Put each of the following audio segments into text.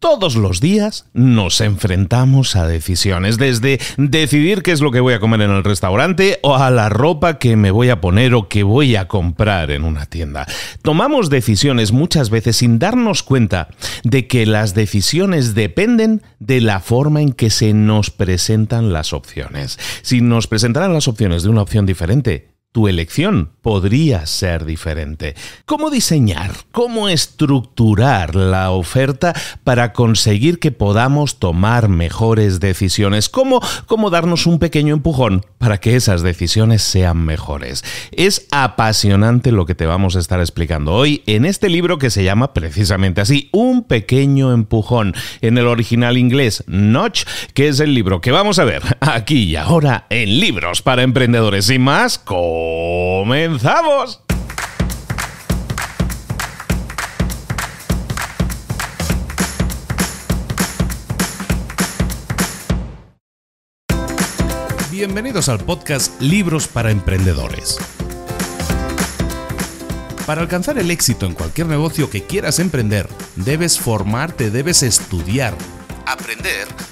Todos los días nos enfrentamos a decisiones, desde decidir qué es lo que voy a comer en el restaurante o a la ropa que me voy a poner o que voy a comprar en una tienda. Tomamos decisiones muchas veces sin darnos cuenta de que las decisiones dependen de la forma en que se nos presentan las opciones. Si nos presentaran las opciones de una opción diferente, tu elección podría ser diferente. ¿Cómo diseñar, cómo estructurar la oferta para conseguir que podamos tomar mejores decisiones? ¿Cómo, cómo darnos un pequeño empujón para que esas decisiones sean mejores? Es apasionante lo que te vamos a estar explicando hoy en este libro que se llama precisamente así, Un pequeño empujón, en el original inglés Notch, que es el libro que vamos a ver aquí y ahora en libros para emprendedores y más. Con ¡Comenzamos! Bienvenidos al podcast Libros para Emprendedores. Para alcanzar el éxito en cualquier negocio que quieras emprender, debes formarte, debes estudiar, aprender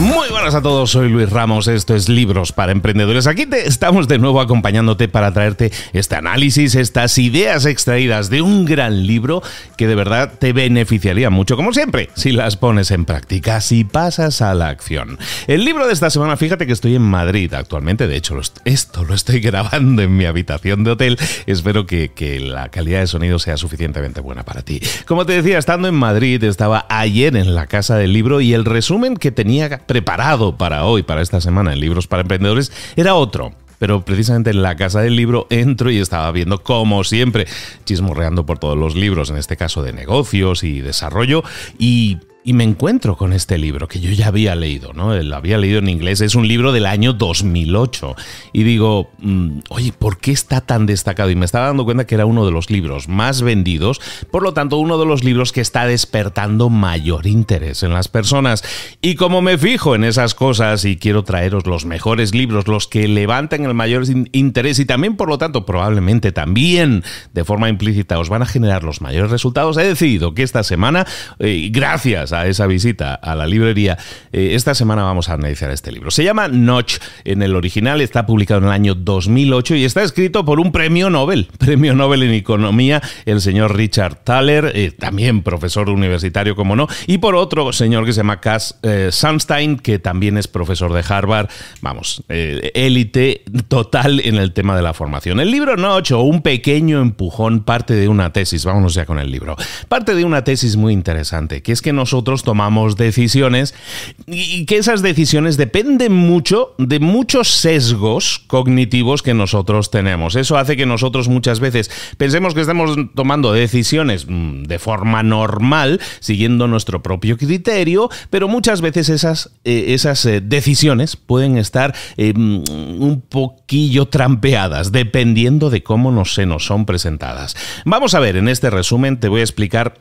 Muy buenas a todos, soy Luis Ramos, esto es Libros para Emprendedores. Aquí te estamos de nuevo acompañándote para traerte este análisis, estas ideas extraídas de un gran libro que de verdad te beneficiaría mucho, como siempre, si las pones en práctica, si pasas a la acción. El libro de esta semana, fíjate que estoy en Madrid actualmente, de hecho esto lo estoy grabando en mi habitación de hotel, espero que la calidad de sonido sea suficientemente buena para ti. Como te decía, estando en Madrid, estaba ayer en la casa del libro y el resumen que tenía preparado para hoy, para esta semana en Libros para Emprendedores, era otro pero precisamente en la casa del libro entro y estaba viendo, como siempre, chismorreando por todos los libros, en este caso de negocios y desarrollo, y y me encuentro con este libro que yo ya había leído, ¿no? Lo había leído en inglés, es un libro del año 2008. Y digo, mm, oye, ¿por qué está tan destacado? Y me estaba dando cuenta que era uno de los libros más vendidos, por lo tanto, uno de los libros que está despertando mayor interés en las personas. Y como me fijo en esas cosas y quiero traeros los mejores libros, los que levanten el mayor interés y también, por lo tanto, probablemente también de forma implícita os van a generar los mayores resultados, he decidido que esta semana, eh, gracias a esa visita a la librería, eh, esta semana vamos a analizar este libro. Se llama Notch en el original, está publicado en el año 2008 y está escrito por un premio Nobel, premio Nobel en Economía, el señor Richard Thaler, eh, también profesor universitario, como no, y por otro señor que se llama Cass eh, Sunstein, que también es profesor de Harvard, vamos, élite total en el tema de la formación. El libro Notch, o un pequeño empujón, parte de una tesis, vámonos ya con el libro, parte de una tesis muy interesante, que es que nosotros tomamos decisiones y que esas decisiones dependen mucho de muchos sesgos cognitivos que nosotros tenemos. Eso hace que nosotros muchas veces pensemos que estamos tomando decisiones mm, de forma normal, siguiendo nuestro propio criterio, pero muchas veces esas, eh, esas eh, decisiones pueden estar eh, mm, un poquillo trampeadas, dependiendo de cómo nos, se nos son presentadas. Vamos a ver, en este resumen te voy a explicar,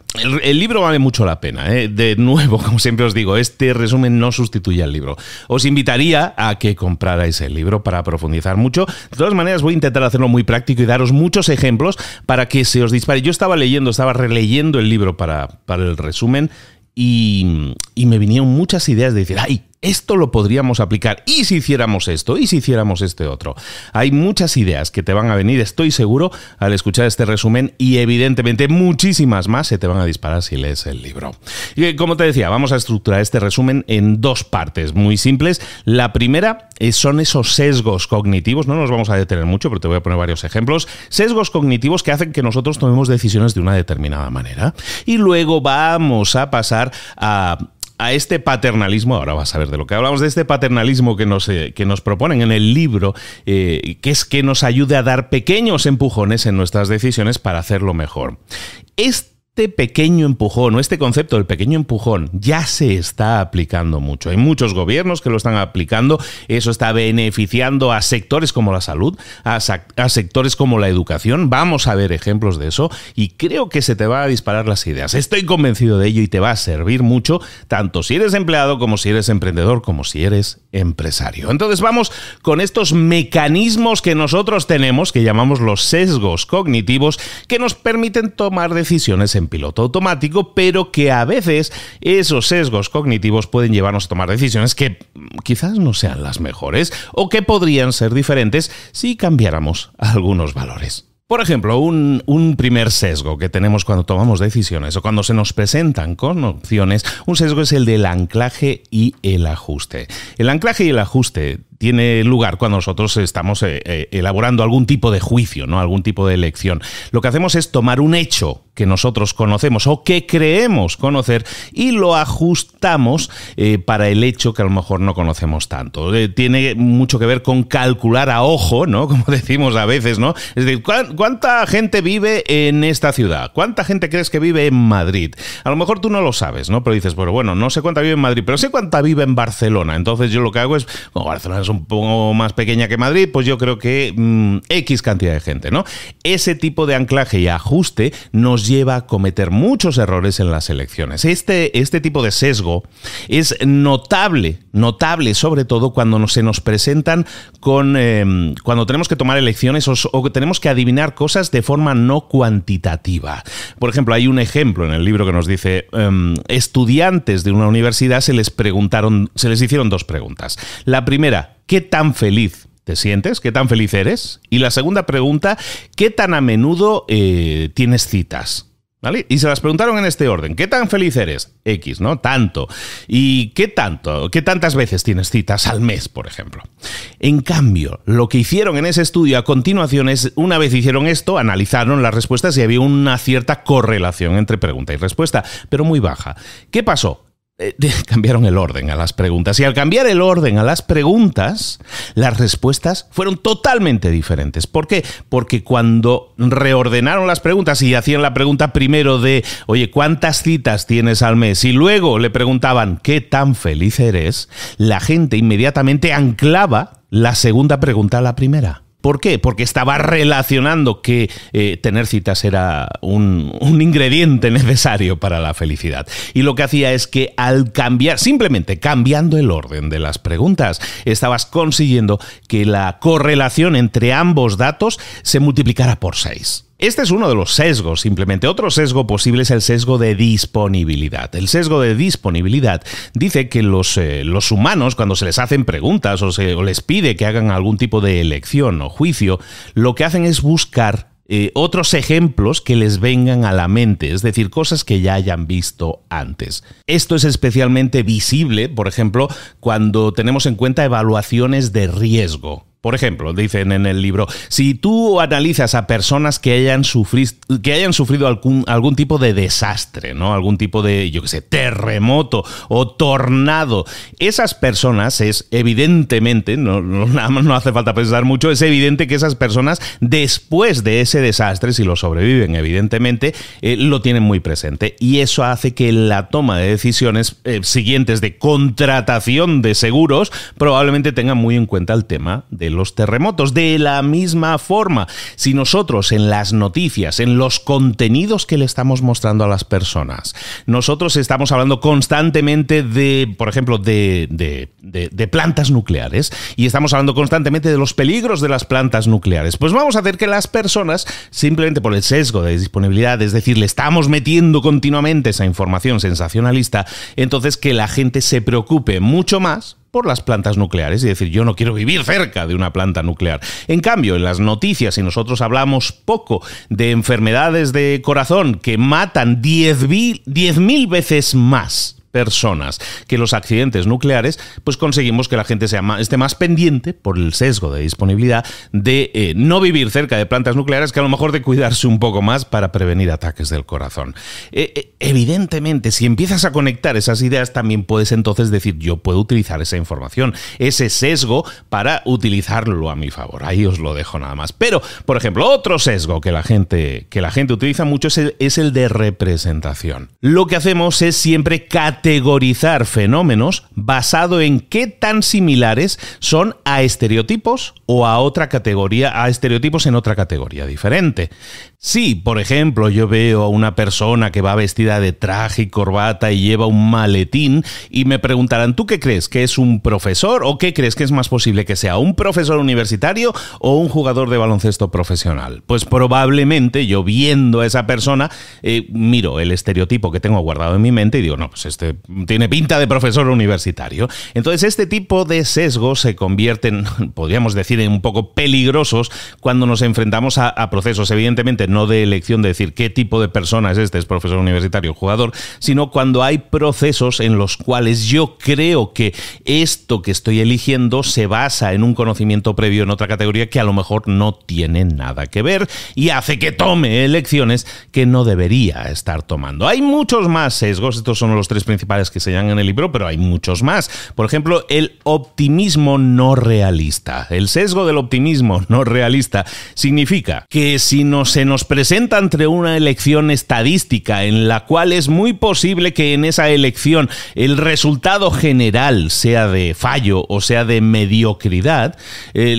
el, libro vale mucho la pena, nuevo, como siempre os digo, este resumen no sustituye al libro. Os invitaría a que comprarais el libro para profundizar mucho. De todas maneras, voy a intentar hacerlo muy práctico y daros muchos ejemplos para que se os dispare. Yo estaba leyendo, estaba releyendo el libro para, para el resumen y, y, me vinieron muchas ideas de decir, ay, esto lo podríamos aplicar. ¿Y si hiciéramos esto? ¿Y si hiciéramos este otro? Hay muchas ideas que te van a venir, estoy seguro, al escuchar este resumen y evidentemente muchísimas más se te van a disparar si lees el libro. Y eh, como te decía, vamos a estructurar este resumen en dos partes muy simples. La primera eh, son esos sesgos cognitivos, no nos vamos a detener mucho, pero te voy a poner varios ejemplos. Sesgos cognitivos que hacen que nosotros tomemos decisiones de una determinada manera. Y luego vamos a pasar a a este paternalismo, ahora vas a ver de lo que hablamos, de este paternalismo que nos, eh, que nos proponen en el libro, eh, que es que nos ayude a dar pequeños empujones en nuestras decisiones para hacerlo mejor. Este pequeño empujón o este concepto del pequeño empujón ya se está aplicando mucho. Hay muchos gobiernos que lo están aplicando. Eso está beneficiando a sectores como la salud, a, sectores como la educación. Vamos a ver ejemplos de eso y creo que se te va a disparar las ideas. Estoy convencido de ello y te va a servir mucho, tanto si eres empleado como si eres emprendedor, como si eres empresario. Entonces vamos con estos mecanismos que nosotros tenemos, que llamamos los sesgos cognitivos, que nos permiten tomar decisiones en piloto automático, pero que a veces esos sesgos cognitivos pueden llevarnos a tomar decisiones que quizás no sean las mejores o que podrían ser diferentes si cambiáramos algunos valores. Por ejemplo, un, primer sesgo que tenemos cuando tomamos decisiones o cuando se nos presentan con opciones, un sesgo es el del anclaje y el ajuste. El anclaje y el ajuste tiene lugar cuando nosotros estamos eh, eh, elaborando algún tipo de juicio, ¿no? algún tipo de elección. Lo que hacemos es tomar un hecho que nosotros conocemos o que creemos conocer y lo ajustamos eh, para el hecho que a lo mejor no conocemos tanto. tiene mucho que ver con calcular a ojo, ¿no? Como decimos a veces, ¿no? Es decir, ¿cuánta gente vive en esta ciudad? ¿Cuánta gente crees que vive en Madrid? A lo mejor tú no lo sabes, ¿no? Pero dices, bueno, bueno, no sé cuánta vive en Madrid, pero sé cuánta vive en Barcelona. Entonces yo lo que hago es, bueno, Barcelona es un poco más pequeña que Madrid, pues yo creo que mm, X cantidad de gente, ¿no? Ese tipo de anclaje y ajuste nos lleva a cometer muchos errores en las elecciones. Este, este tipo de sesgo es notable, notable sobre todo cuando se nos presentan con, em, cuando tenemos que tomar elecciones o, o tenemos que adivinar cosas de forma no cuantitativa. Por ejemplo, hay un ejemplo en el libro que nos dice, em, estudiantes de una universidad se les preguntaron, se les hicieron dos preguntas. La primera, ¿qué tan feliz te sientes? ¿Qué tan feliz eres? Y la segunda pregunta, ¿qué tan a menudo eh, tienes citas? Y se las preguntaron en este orden. ¿Qué tan feliz eres? X, ¿no? Tanto. ¿Y qué tanto? ¿Qué tantas veces tienes citas al mes, por ejemplo? En cambio, lo que hicieron en ese estudio a continuación es, una vez hicieron esto, analizaron las respuestas y había una cierta correlación entre pregunta y respuesta, pero muy baja. ¿Qué pasó? Eh, cambiaron el orden a las preguntas. Y al cambiar el orden a las preguntas, las respuestas fueron totalmente diferentes. ¿Por qué? Porque cuando reordenaron las preguntas y hacían la pregunta primero de, oye, ¿cuántas citas tienes al mes? Y luego le preguntaban, ¿qué tan feliz eres? La gente inmediatamente anclaba la segunda pregunta a la primera. ¿Por qué? Porque estaba relacionando que eh, tener citas era un, ingrediente necesario para la felicidad. Y lo que hacía es que al cambiar, simplemente cambiando el orden de las preguntas, estabas consiguiendo que la correlación entre ambos datos se multiplicara por seis. Este es uno de los sesgos, simplemente. Otro sesgo posible es el sesgo de disponibilidad. El sesgo de disponibilidad dice que los, eh, humanos, cuando se les hacen preguntas o, se, les pide que hagan algún tipo de elección o juicio, lo que hacen es buscar eh, otros ejemplos que les vengan a la mente, es decir, cosas que ya hayan visto antes. Esto es especialmente visible, por ejemplo, cuando tenemos en cuenta evaluaciones de riesgo. Por ejemplo, dicen en el libro, si tú analizas a personas que hayan, sufrido, algún, tipo de desastre, ¿no? Algún tipo de, yo qué sé, terremoto o tornado, esas personas es evidentemente, no, no, hace falta pensar mucho, es evidente que esas personas después de ese desastre, si lo sobreviven, evidentemente, eh, lo tienen muy presente. Y eso hace que la toma de decisiones eh, siguientes de contratación de seguros probablemente tengan muy en cuenta el tema de los terremotos. De la misma forma, si nosotros en las noticias, en los contenidos que le estamos mostrando a las personas, nosotros estamos hablando constantemente de, por ejemplo, de, de, de plantas nucleares y estamos hablando constantemente de los peligros de las plantas nucleares, pues vamos a hacer que las personas, simplemente por el sesgo de disponibilidad, es decir, le estamos metiendo continuamente esa información sensacionalista, entonces que la gente se preocupe mucho más por las plantas nucleares y decir, yo no quiero vivir cerca de una planta nuclear. En cambio, en las noticias, y nosotros hablamos poco de enfermedades de corazón que matan 10.000 mil veces más personas. Que los accidentes nucleares, pues conseguimos que la gente sea esté más pendiente por el sesgo de disponibilidad de eh, no vivir cerca de plantas nucleares que a lo mejor de cuidarse un poco más para prevenir ataques del corazón. Eh, eh, evidentemente, si empiezas a conectar esas ideas, también puedes entonces decir, yo puedo utilizar esa información, ese sesgo, para utilizarlo a mi favor. Ahí os lo dejo nada más. Pero, por ejemplo, otro sesgo que la gente, que la gente utiliza mucho es el, de representación. Lo que hacemos es siempre categorizar categorizar fenómenos basado en qué tan similares son a estereotipos o a otra categoría, a estereotipos en otra categoría diferente sí, por ejemplo, yo veo a una persona que va vestida de traje y corbata y lleva un maletín y me preguntarán, ¿tú qué crees? ¿Que es un profesor o qué crees que es más posible que sea un profesor universitario o un jugador de baloncesto profesional? Pues probablemente yo viendo a esa persona, eh, miro el estereotipo que tengo guardado en mi mente y digo, no, pues este tiene pinta de profesor universitario. Entonces este tipo de sesgos se convierten, podríamos decir, en un poco peligrosos cuando nos enfrentamos a procesos evidentemente no de elección de decir qué tipo de persona es este, es profesor universitario, jugador, sino cuando hay procesos en los cuales yo creo que esto que estoy eligiendo se basa en un conocimiento previo en otra categoría que a lo mejor no tiene nada que ver y hace que tome elecciones que no debería estar tomando. Hay muchos más sesgos, estos son los tres principales que se llaman en el libro, pero hay muchos más. Por ejemplo, el optimismo no realista. El sesgo del optimismo no realista significa que si no se nos presenta entre una elección estadística en la cual es muy posible que en esa elección el resultado general sea de fallo o sea de mediocridad, eh,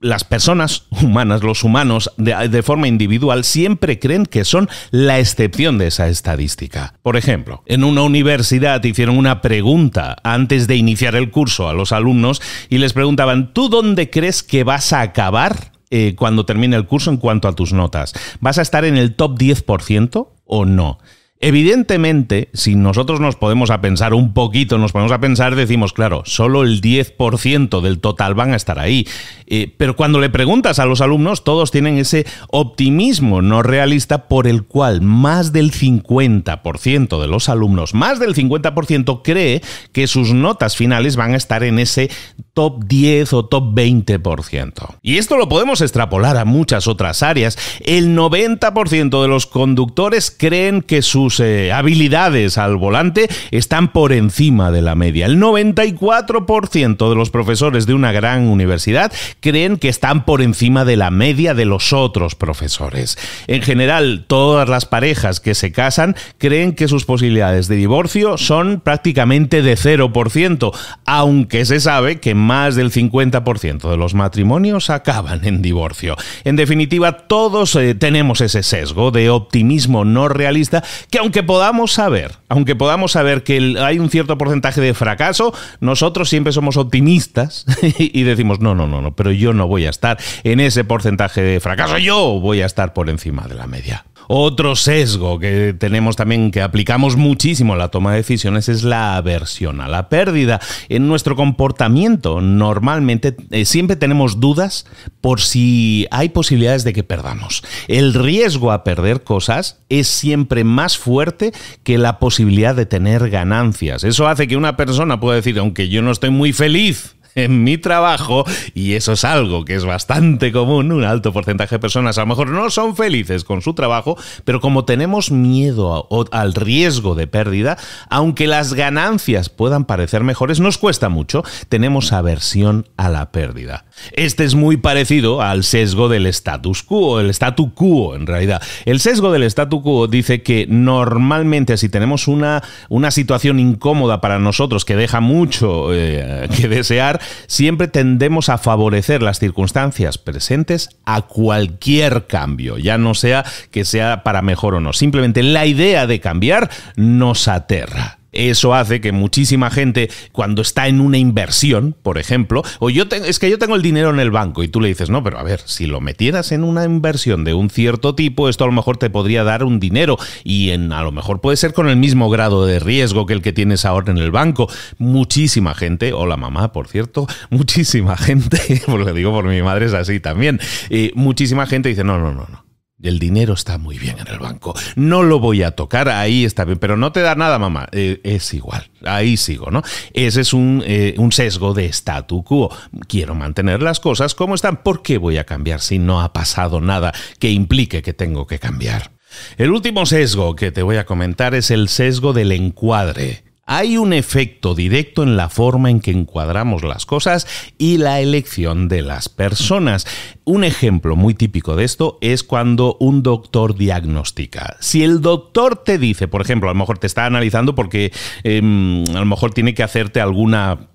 las personas humanas, los humanos, de, de, forma individual, siempre creen que son la excepción de esa estadística. Por ejemplo, en una universidad hicieron una pregunta antes de iniciar el curso a los alumnos y les preguntaban, ¿tú dónde crees que vas a acabar eh, cuando termine el curso en cuanto a tus notas. ¿Vas a estar en el top 10% o no? Evidentemente, si nosotros nos podemos a pensar un poquito, nos ponemos a pensar, decimos, claro, solo el 10% del total van a estar ahí. Eh, pero cuando le preguntas a los alumnos, todos tienen ese optimismo no realista por el cual más del 50% de los alumnos, más del 50% cree que sus notas finales van a estar en ese top 10 o top 20%. Y esto lo podemos extrapolar a muchas otras áreas. El 90% de los conductores creen que sus eh, habilidades al volante están por encima de la media. El 94% de los profesores de una gran universidad creen que están por encima de la media de los otros profesores. En general, todas las parejas que se casan creen que sus posibilidades de divorcio son prácticamente de 0%, aunque se sabe que más del 50% de los matrimonios acaban en divorcio. En definitiva, todos eh, tenemos ese sesgo de optimismo no realista que y aunque podamos saber, aunque podamos saber que hay un cierto porcentaje de fracaso, nosotros siempre somos optimistas y decimos, no, no, no, no, pero yo no voy a estar en ese porcentaje de fracaso, yo voy a estar por encima de la media. Otro sesgo que tenemos también, que aplicamos muchísimo en la toma de decisiones, es la aversión a la pérdida. En nuestro comportamiento, normalmente eh, siempre tenemos dudas por si hay posibilidades de que perdamos. El riesgo a perder cosas es siempre más fuerte que la posibilidad de tener ganancias. Eso hace que una persona pueda decir, aunque yo no estoy muy feliz, en mi trabajo, y eso es algo que es bastante común, un alto porcentaje de personas a lo mejor no son felices con su trabajo, pero como tenemos miedo al riesgo de pérdida, aunque las ganancias puedan parecer mejores, nos cuesta mucho, tenemos aversión a la pérdida. Este es muy parecido al sesgo del status quo, el statu quo en realidad. El sesgo del statu quo dice que normalmente si tenemos una, una situación incómoda para nosotros que deja mucho eh, que desear, siempre tendemos a favorecer las circunstancias presentes a cualquier cambio, ya no sea que sea para mejor o no. Simplemente la idea de cambiar nos aterra. Eso hace que muchísima gente, cuando está en una inversión, por ejemplo, o yo es que yo tengo el dinero en el banco y tú le dices, no, pero a ver, si lo metieras en una inversión de un cierto tipo, esto a lo mejor te podría dar un dinero y en, a lo mejor puede ser con el mismo grado de riesgo que el que tienes ahora en el banco. Muchísima gente, o la mamá, por cierto, muchísima gente, pues lo digo por mi madre, es así también, eh, muchísima gente dice, no, no, no, no el dinero está muy bien en el banco. No lo voy a tocar, ahí está bien, pero no te da nada, mamá. Eh, es igual, ahí sigo, ¿no? Ese es un, eh, un, sesgo de statu quo. Quiero mantener las cosas como están. ¿Por qué voy a cambiar si no ha pasado nada que implique que tengo que cambiar? El último sesgo que te voy a comentar es el sesgo del encuadre. Hay un efecto directo en la forma en que encuadramos las cosas y la elección de las personas. Un ejemplo muy típico de esto es cuando un doctor diagnostica. Si el doctor te dice, por ejemplo, a lo mejor te está analizando porque em, a lo mejor tiene que hacerte alguna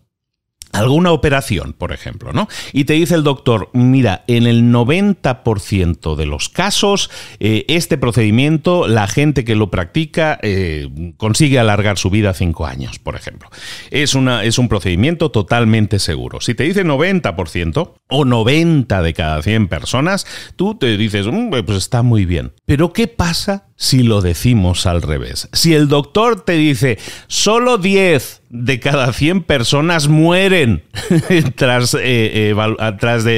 alguna operación, por ejemplo, ¿no? Y te dice el doctor, mira, en el 90% de los casos, eh, este procedimiento, la gente que lo practica eh, consigue alargar su vida cinco años, por ejemplo. Es, una, es un procedimiento totalmente seguro. Si te dice 90% o 90 de cada 100 personas, tú te dices, mm, pues está muy bien. Pero ¿qué pasa si lo decimos al revés. Si el doctor te dice, solo 10 de cada 100 personas mueren tras, eh,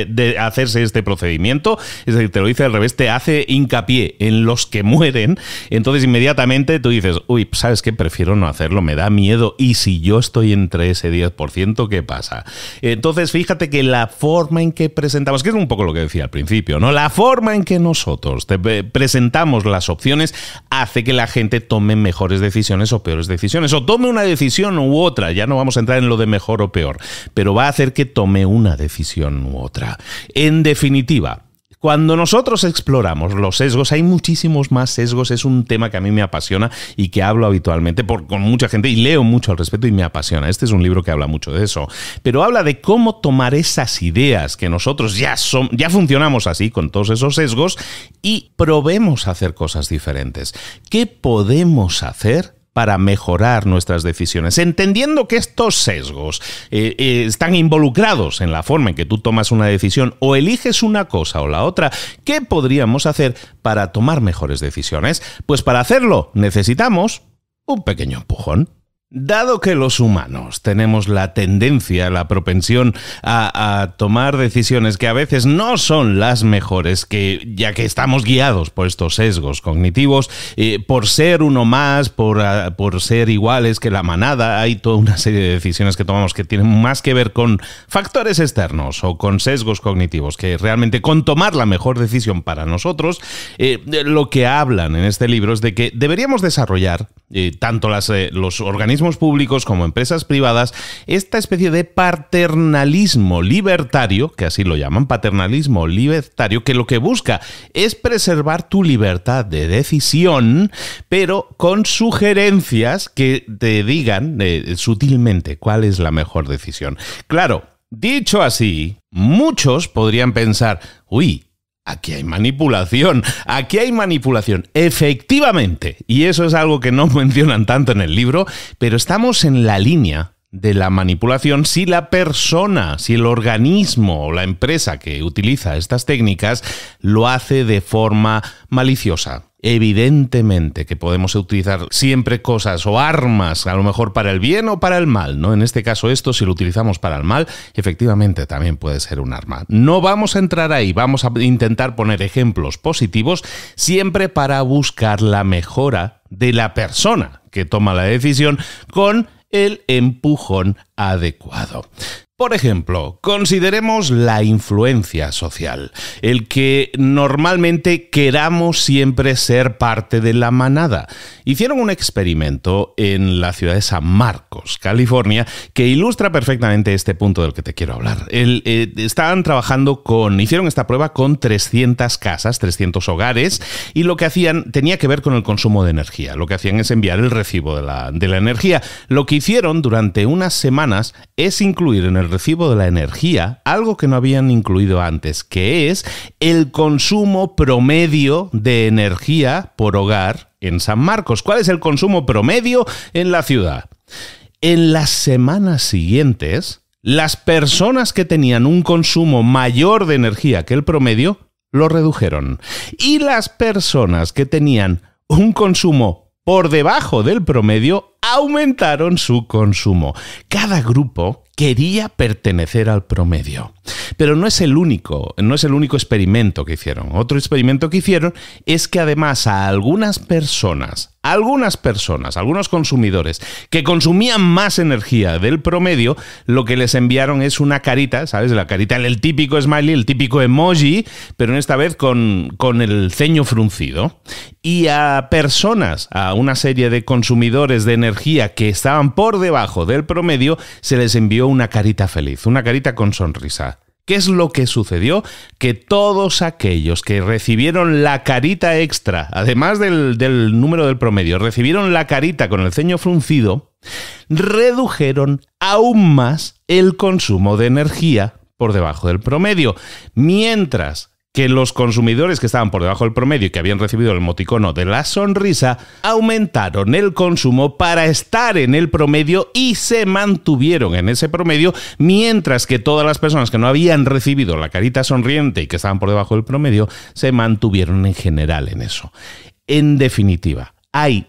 de, hacerse este procedimiento, es decir, te lo dice al revés, te hace hincapié en los que mueren, entonces inmediatamente tú dices, uy, ¿sabes qué? Prefiero no hacerlo, me da miedo, y si yo estoy entre ese 10%, ¿qué pasa? Entonces, fíjate que la forma en que presentamos, que es un poco lo que decía al principio, ¿no? La forma en que nosotros te eh, presentamos las opciones, hace que la gente tome mejores decisiones o peores decisiones, o tome una decisión u otra, ya no vamos a entrar en lo de mejor o peor, pero va a hacer que tome una decisión u otra. En definitiva, cuando nosotros exploramos los sesgos, hay muchísimos más sesgos, es un tema que a mí me apasiona y que hablo habitualmente con mucha gente y leo mucho al respecto y me apasiona. Este es un libro que habla mucho de eso, pero habla de cómo tomar esas ideas que nosotros ya, son, ya funcionamos así con todos esos sesgos y probemos hacer cosas diferentes. ¿Qué podemos hacer? para mejorar nuestras decisiones. Entendiendo que estos sesgos eh, eh, están involucrados en la forma en que tú tomas una decisión o eliges una cosa o la otra, ¿qué podríamos hacer para tomar mejores decisiones? Pues para hacerlo necesitamos un pequeño empujón. Dado que los humanos tenemos la tendencia, la propensión a, tomar decisiones que a veces no son las mejores, que ya que estamos guiados por estos sesgos cognitivos, eh, por ser uno más, por, ah, por, ser iguales que la manada, hay toda una serie de decisiones que tomamos que tienen más que ver con factores externos o con sesgos cognitivos, que realmente con tomar la mejor decisión para nosotros, eh, lo que hablan en este libro es de que deberíamos desarrollar eh, tanto los organismos públicos como empresas privadas esta especie de paternalismo libertario, que así lo llaman, paternalismo libertario, que lo que busca es preservar tu libertad de decisión, pero con sugerencias que te digan eh, sutilmente cuál es la mejor decisión. Claro, dicho así, muchos podrían pensar, uy, Aquí hay manipulación, aquí hay manipulación, efectivamente. Y eso es algo que no mencionan tanto en el libro, pero estamos en la línea de la manipulación si la persona, si el organismo o la empresa que utiliza estas técnicas lo hace de forma maliciosa, evidentemente que podemos utilizar siempre cosas o armas, a lo mejor para el bien o para el mal, ¿no? En este caso esto, si lo utilizamos para el mal, efectivamente también puede ser un arma. No vamos a entrar ahí, vamos a intentar poner ejemplos positivos siempre para buscar la mejora de la persona que toma la decisión con el empujón adecuado. Por ejemplo, consideremos la influencia social, el que normalmente queramos siempre ser parte de la manada. Hicieron un experimento en la ciudad de San Marcos, California, que ilustra perfectamente este punto del que te quiero hablar. Eh, estaban trabajando con, hicieron esta prueba con 300 casas, 300 hogares, y lo que hacían tenía que ver con el consumo de energía. Lo que hacían es enviar el recibo de la, de la energía. Lo que hicieron durante unas semanas es incluir en el recibo de la energía algo que no habían incluido antes, que es el consumo promedio de energía por hogar en San Marcos. ¿Cuál es el consumo promedio en la ciudad? En las semanas siguientes, las personas que tenían un consumo mayor de energía que el promedio lo redujeron. Y las personas que tenían un consumo por debajo del promedio aumentaron su consumo. Cada grupo quería pertenecer al promedio. Pero no es el único, no es el único experimento que hicieron. Otro experimento que hicieron es que además a algunas personas, algunas personas, algunos consumidores que consumían más energía del promedio, lo que les enviaron es una carita, ¿sabes? La carita, el típico smiley, el típico emoji, pero en esta vez con, con el ceño fruncido. Y a personas, a una serie de consumidores de energía, que estaban por debajo del promedio, se les envió una carita feliz, una carita con sonrisa. ¿Qué es lo que sucedió? Que todos aquellos que recibieron la carita extra, además del, del, número del promedio, recibieron la carita con el ceño fruncido, redujeron aún más el consumo de energía por debajo del promedio, mientras que los consumidores que estaban por debajo del promedio y que habían recibido el moticono de la sonrisa aumentaron el consumo para estar en el promedio y se mantuvieron en ese promedio, mientras que todas las personas que no habían recibido la carita sonriente y que estaban por debajo del promedio se mantuvieron en general en eso. En definitiva, hay,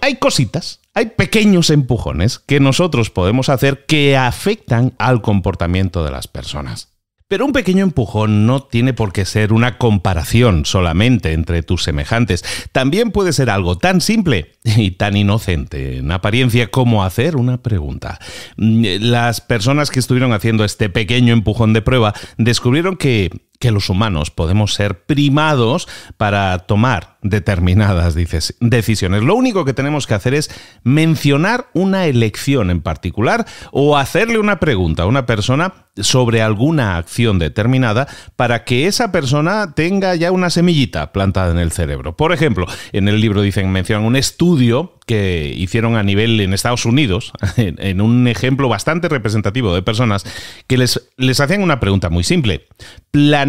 hay cositas, hay pequeños empujones que nosotros podemos hacer que afectan al comportamiento de las personas. Pero un pequeño empujón no tiene por qué ser una comparación solamente entre tus semejantes. También puede ser algo tan simple y tan inocente en apariencia como hacer una pregunta. Mm, eh, las personas que estuvieron haciendo este pequeño empujón de prueba descubrieron que que los humanos podemos ser primados para tomar determinadas decisiones. Lo único que tenemos que hacer es mencionar una elección en particular o hacerle una pregunta a una persona sobre alguna acción determinada para que esa persona tenga ya una semillita plantada en el cerebro. Por ejemplo, en el libro dicen, mencionan un estudio que hicieron a nivel en Estados Unidos, en, un ejemplo bastante representativo de personas, que les, les hacían una pregunta muy simple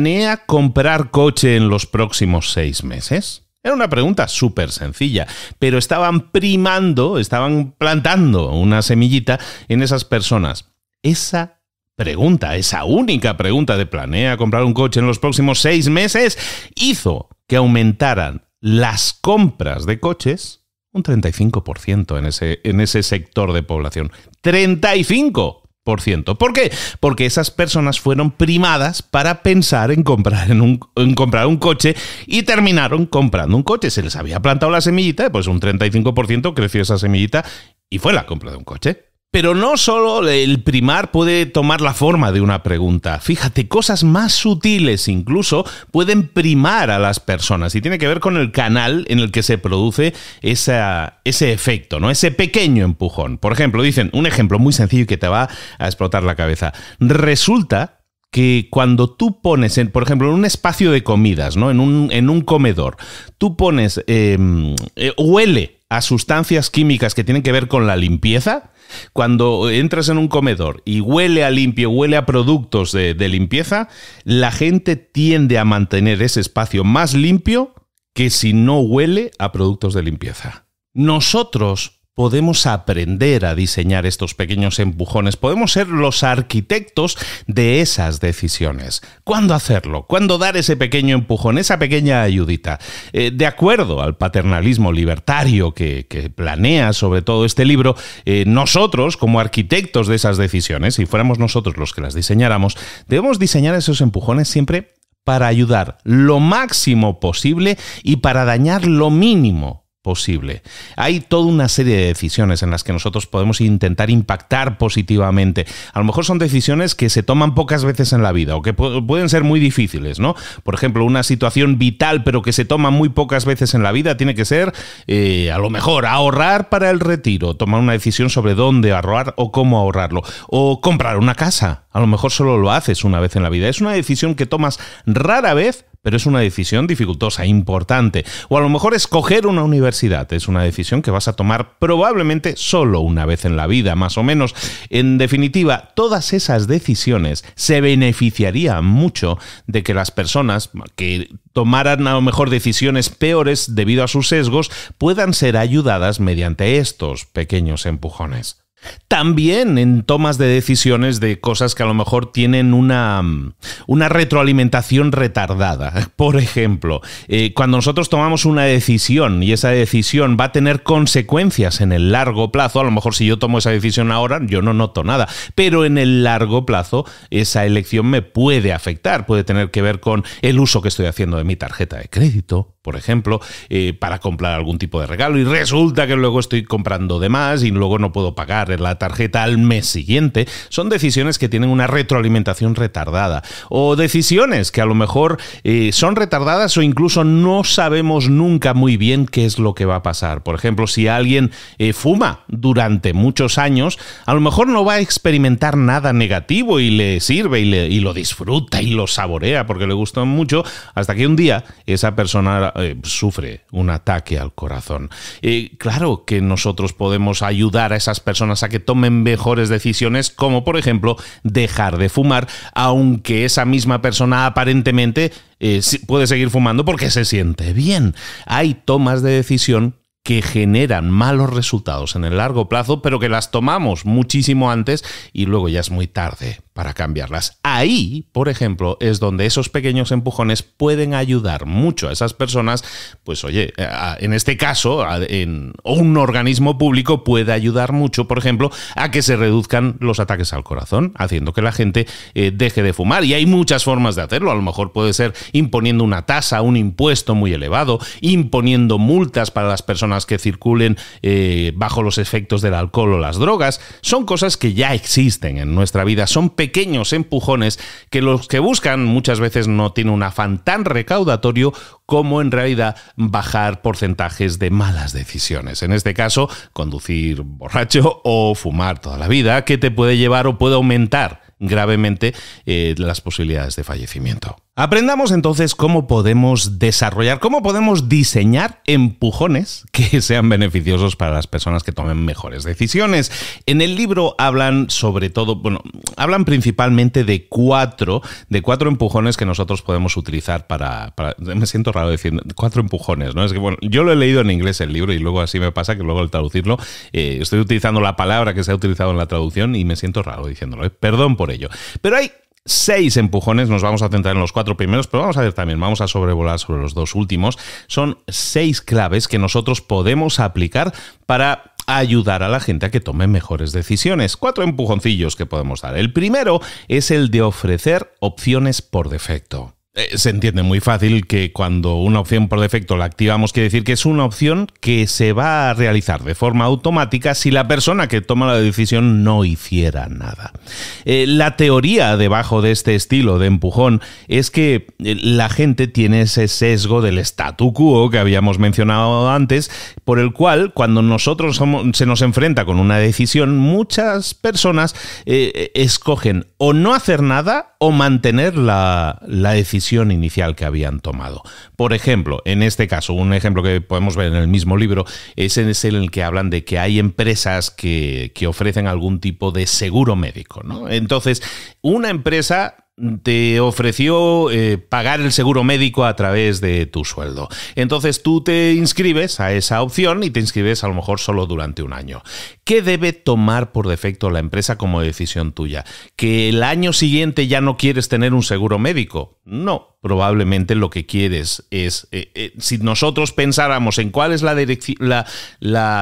planea comprar coche en los próximos seis meses? Era una pregunta súper sencilla, pero estaban primando, estaban plantando una semillita en esas personas. Esa pregunta, esa única pregunta de planea comprar un coche en los próximos seis meses, hizo que aumentaran las compras de coches un 35% en ese, en ese sector de población. ¡35! ¿Por qué? Porque esas personas fueron primadas para pensar en comprar, en un, comprar un coche y terminaron comprando un coche. Se les había plantado la semillita, pues un 35% creció esa semillita y fue la compra de un coche. Pero no solo el primar puede tomar la forma de una pregunta. Fíjate, cosas más sutiles incluso pueden primar a las personas y tiene que ver con el canal en el que se produce ese efecto, ¿no? Ese pequeño empujón. Por ejemplo, dicen un ejemplo muy sencillo que te va a explotar la cabeza. Resulta que cuando tú pones, por ejemplo, en un espacio de comidas, ¿no? En un, en un comedor, tú pones, em, eh, huele a sustancias químicas que tienen que ver con la limpieza, cuando entras en un comedor y huele a limpio, huele a productos de, de limpieza, la gente tiende a mantener ese espacio más limpio que si no huele a productos de limpieza. Nosotros podemos aprender a diseñar estos pequeños empujones, podemos ser los arquitectos de esas decisiones. ¿Cuándo hacerlo? ¿Cuándo dar ese pequeño empujón, esa pequeña ayudita? Eh, de acuerdo al paternalismo libertario que, planea sobre todo este libro, eh, nosotros, como arquitectos de esas decisiones, si fuéramos nosotros los que las diseñáramos, debemos diseñar esos empujones siempre para ayudar lo máximo posible y para dañar lo mínimo posible. Hay toda una serie de decisiones en las que nosotros podemos intentar impactar positivamente. A lo mejor son decisiones que se toman pocas veces en la vida o que pueden ser muy difíciles, ¿no? Por ejemplo, una situación vital pero que se toma muy pocas veces en la vida tiene que ser, eh, a lo mejor, ahorrar para el retiro, tomar una decisión sobre dónde ahorrar o cómo ahorrarlo, o comprar una casa. A lo mejor solo lo haces una vez en la vida. Es una decisión que tomas rara vez pero es una decisión dificultosa, importante. O a lo mejor escoger una universidad es una decisión que vas a tomar probablemente solo una vez en la vida, más o menos. En definitiva, todas esas decisiones se beneficiarían mucho de que las personas que tomaran a lo mejor decisiones peores debido a sus sesgos puedan ser ayudadas mediante estos pequeños empujones. También en tomas de decisiones de cosas que a lo mejor tienen una, retroalimentación retardada. Por ejemplo, eh, cuando nosotros tomamos una decisión y esa decisión va a tener consecuencias en el largo plazo, a lo mejor si yo tomo esa decisión ahora yo no noto nada, pero en el largo plazo esa elección me puede afectar, puede tener que ver con el uso que estoy haciendo de mi tarjeta de crédito, por ejemplo, eh, para comprar algún tipo de regalo y resulta que luego estoy comprando de más y luego no puedo pagar la tarjeta al mes siguiente, son decisiones que tienen una retroalimentación retardada o decisiones que a lo mejor eh, son retardadas o incluso no sabemos nunca muy bien qué es lo que va a pasar. Por ejemplo, si alguien eh, fuma durante muchos años, a lo mejor no va a experimentar nada negativo y le sirve y, y lo disfruta y lo saborea porque le gusta mucho, hasta que un día esa persona eh, sufre un ataque al corazón. claro que nosotros podemos ayudar a esas personas a que tomen mejores decisiones, como por ejemplo dejar de fumar, aunque esa misma persona aparentemente eh, puede seguir fumando porque se siente bien. Hay tomas de decisión que generan malos resultados en el largo plazo, pero que las tomamos muchísimo antes y luego ya es muy tarde para cambiarlas. Ahí, por ejemplo, es donde esos pequeños empujones pueden ayudar mucho a esas personas, pues oye, eh, en este caso, en un organismo público puede ayudar mucho, por ejemplo, a que se reduzcan los ataques al corazón, haciendo que la gente eh, deje de fumar. Y hay muchas formas de hacerlo, a lo mejor puede ser imponiendo una tasa, un impuesto muy elevado, imponiendo multas para las personas que circulen eh, bajo los efectos del alcohol o las drogas. Son cosas que ya existen en nuestra vida, son pequeños empujones que los que buscan muchas veces no tienen un afán tan recaudatorio como en realidad bajar porcentajes de malas decisiones. En este caso, conducir borracho o fumar toda la vida, que te puede llevar o puede aumentar gravemente eh, las posibilidades de fallecimiento. Aprendamos entonces cómo podemos desarrollar, cómo podemos diseñar empujones que sean beneficiosos para las personas que tomen mejores decisiones. En el libro hablan sobre todo, bueno, hablan principalmente de cuatro, de cuatro empujones que nosotros podemos utilizar para, me siento raro decir cuatro empujones, ¿no? Es que bueno, yo lo he leído en inglés el libro y luego así me pasa que luego al traducirlo eh, estoy utilizando la palabra que se ha utilizado en la traducción y me siento raro diciéndolo, ¿eh? perdón por ello. Pero hay seis empujones, nos vamos a centrar en los cuatro primeros, pero vamos a ver también, vamos a sobrevolar sobre los dos últimos. Son seis claves que nosotros podemos aplicar para ayudar a la gente a que tome mejores decisiones. Cuatro empujoncillos que podemos dar. El primero es el de ofrecer opciones por defecto. Eh, se entiende muy fácil que cuando una opción por defecto la activamos, quiere decir que es una opción que se va a realizar de forma automática si la persona que toma la decisión no hiciera nada. Eh, la teoría debajo de este estilo de empujón es que eh, la gente tiene ese sesgo del statu quo que habíamos mencionado antes, por el cual cuando nosotros se nos enfrenta con una decisión, muchas personas escogen o no hacer nada o mantener la, decisión inicial que habían tomado. Por ejemplo, en este caso, un ejemplo que podemos ver en el mismo libro es en el que hablan de que hay empresas que, ofrecen algún tipo de seguro médico. Entonces, una empresa te ofreció eh, pagar el seguro médico a través de tu sueldo. Entonces tú te inscribes a esa opción y te inscribes a lo mejor solo durante un año. ¿Qué debe tomar por defecto la empresa como decisión tuya? ¿Que el año siguiente ya no quieres tener un seguro médico? No, probablemente lo que quieres es, eh, eh, si nosotros pensáramos en cuál es la,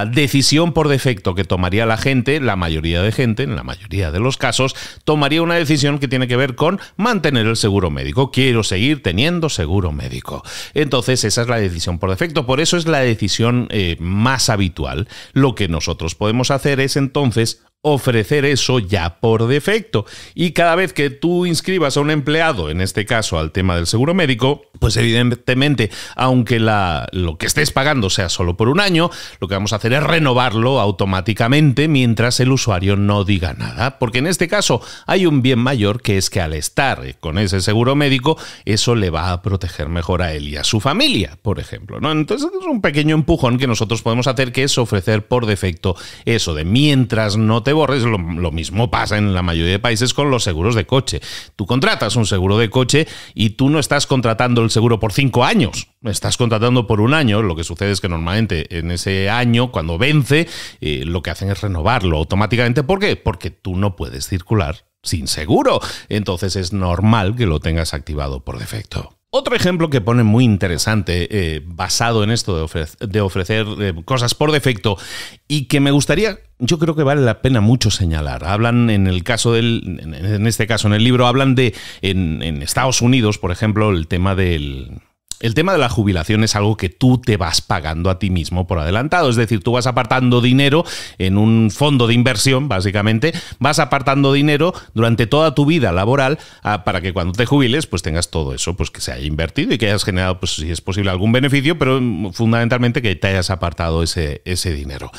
decisión por defecto que tomaría la gente, la mayoría de gente, en la mayoría de los casos, tomaría una decisión que tiene que ver con mantener el seguro médico. Quiero seguir teniendo seguro médico. Entonces esa es la decisión por defecto. Por eso es la decisión eh, más habitual. Lo que nosotros podemos hacer es entonces ofrecer eso ya por defecto. Y cada vez que tú inscribas a un empleado, en este caso al tema del seguro médico, pues evidentemente, aunque lo que estés pagando sea solo por un año, lo que vamos a hacer es renovarlo automáticamente mientras el usuario no diga nada. Porque en este caso hay un bien mayor que es que al estar con ese seguro médico, eso le va a proteger mejor a él y a su familia, por ejemplo. ¿no? Entonces es un pequeño empujón que nosotros podemos hacer que es ofrecer por defecto eso de mientras no te borres, lo, mismo pasa en la mayoría de países con los seguros de coche. Tú contratas un seguro de coche y tú no estás contratando el seguro por cinco años, estás contratando por un año. Lo que sucede es que normalmente en ese año, cuando vence, eh, lo que hacen es renovarlo automáticamente. ¿Por qué? Porque tú no puedes circular sin seguro. Entonces es normal que lo tengas activado por defecto. Otro ejemplo que pone muy interesante, eh, basado en esto de, ofrecer, eh, cosas por defecto, y que me gustaría, yo creo que vale la pena mucho señalar. Hablan en el caso del, en este caso en el libro, hablan de, en Estados Unidos, por ejemplo, el tema del, el tema de la jubilación es algo que tú te vas pagando a ti mismo por adelantado, es decir, tú vas apartando dinero en un fondo de inversión, básicamente, vas apartando dinero durante toda tu vida laboral ah, para que cuando te jubiles pues tengas todo eso, pues que se haya invertido y que hayas generado, pues si es posible, algún beneficio, pero mm, fundamentalmente que te hayas apartado ese, ese dinero.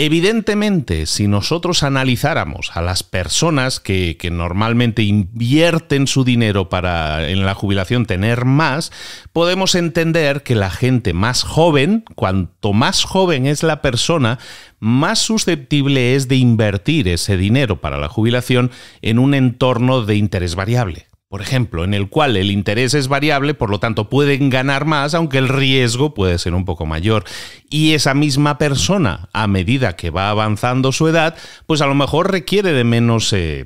Evidentemente, si nosotros analizáramos a las personas que, normalmente invierten su dinero para en la jubilación tener más, podemos entender que la gente más joven, cuanto más joven es la persona, más susceptible es de invertir ese dinero para la jubilación en un entorno de interés variable por ejemplo, en el cual el interés es variable, por lo tanto pueden ganar más, aunque el riesgo puede ser un poco mayor y esa misma persona, a medida que va avanzando su edad, pues a lo mejor requiere de menos, eh,